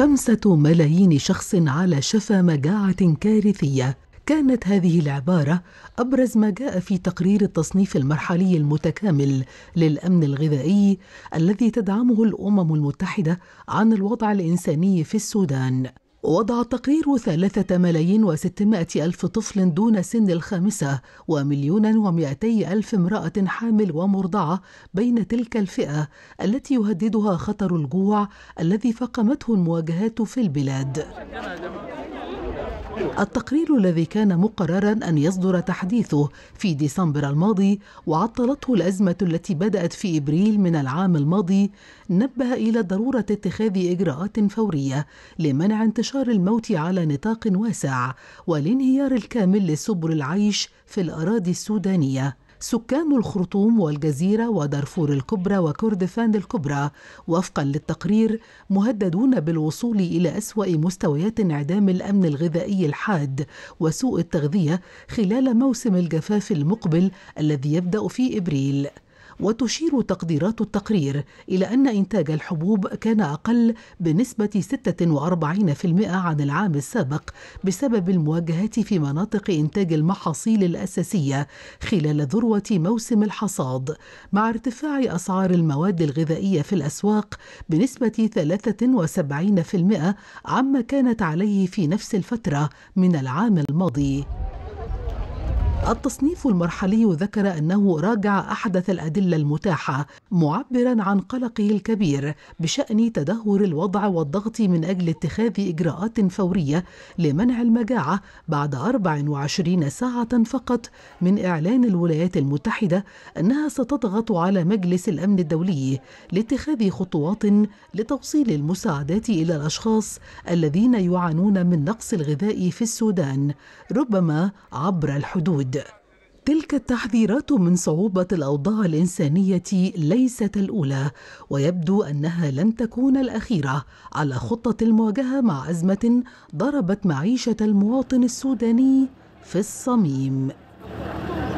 خمسة ملايين شخص على شفا مجاعة كارثية كانت هذه العبارة أبرز ما جاء في تقرير التصنيف المرحلي المتكامل للأمن الغذائي الذي تدعمه الأمم المتحدة عن الوضع الإنساني في السودان وضع التقرير ثلاثة ملايين وستمائة ألف طفل دون سن الخامسة ومليون ومئتي ألف امرأة حامل ومرضعة بين تلك الفئة التي يهددها خطر الجوع الذي فقمته المواجهات في البلاد التقرير الذي كان مقررا أن يصدر تحديثه في ديسمبر الماضي وعطلته الأزمة التي بدأت في إبريل من العام الماضي نبه إلى ضرورة اتخاذ إجراءات فورية لمنع انتشار الموت على نطاق واسع والانهيار الكامل لسبل العيش في الأراضي السودانية سكان الخرطوم والجزيرة ودارفور الكبرى وكردفان الكبرى وفقا للتقرير مهددون بالوصول إلى أسوأ مستويات انعدام الأمن الغذائي الحاد وسوء التغذية خلال موسم الجفاف المقبل الذي يبدأ في إبريل وتشير تقديرات التقرير إلى أن إنتاج الحبوب كان أقل بنسبة 46% عن العام السابق بسبب المواجهات في مناطق إنتاج المحاصيل الأساسية خلال ذروة موسم الحصاد مع ارتفاع أسعار المواد الغذائية في الأسواق بنسبة 73% عما كانت عليه في نفس الفترة من العام الماضي التصنيف المرحلي ذكر انه راجع احدث الادله المتاحه معبرا عن قلقه الكبير بشان تدهور الوضع والضغط من اجل اتخاذ اجراءات فوريه لمنع المجاعه بعد 24 ساعه فقط من اعلان الولايات المتحده انها ستضغط على مجلس الامن الدولي لاتخاذ خطوات لتوصيل المساعدات الى الاشخاص الذين يعانون من نقص الغذاء في السودان ربما عبر الحدود الجديد تلك التحذيرات من صعوبة الأوضاع الإنسانية ليست الأولى ويبدو أنها لن تكون الأخيرة على خطة المواجهة مع أزمة ضربت معيشة المواطن السوداني في الصميم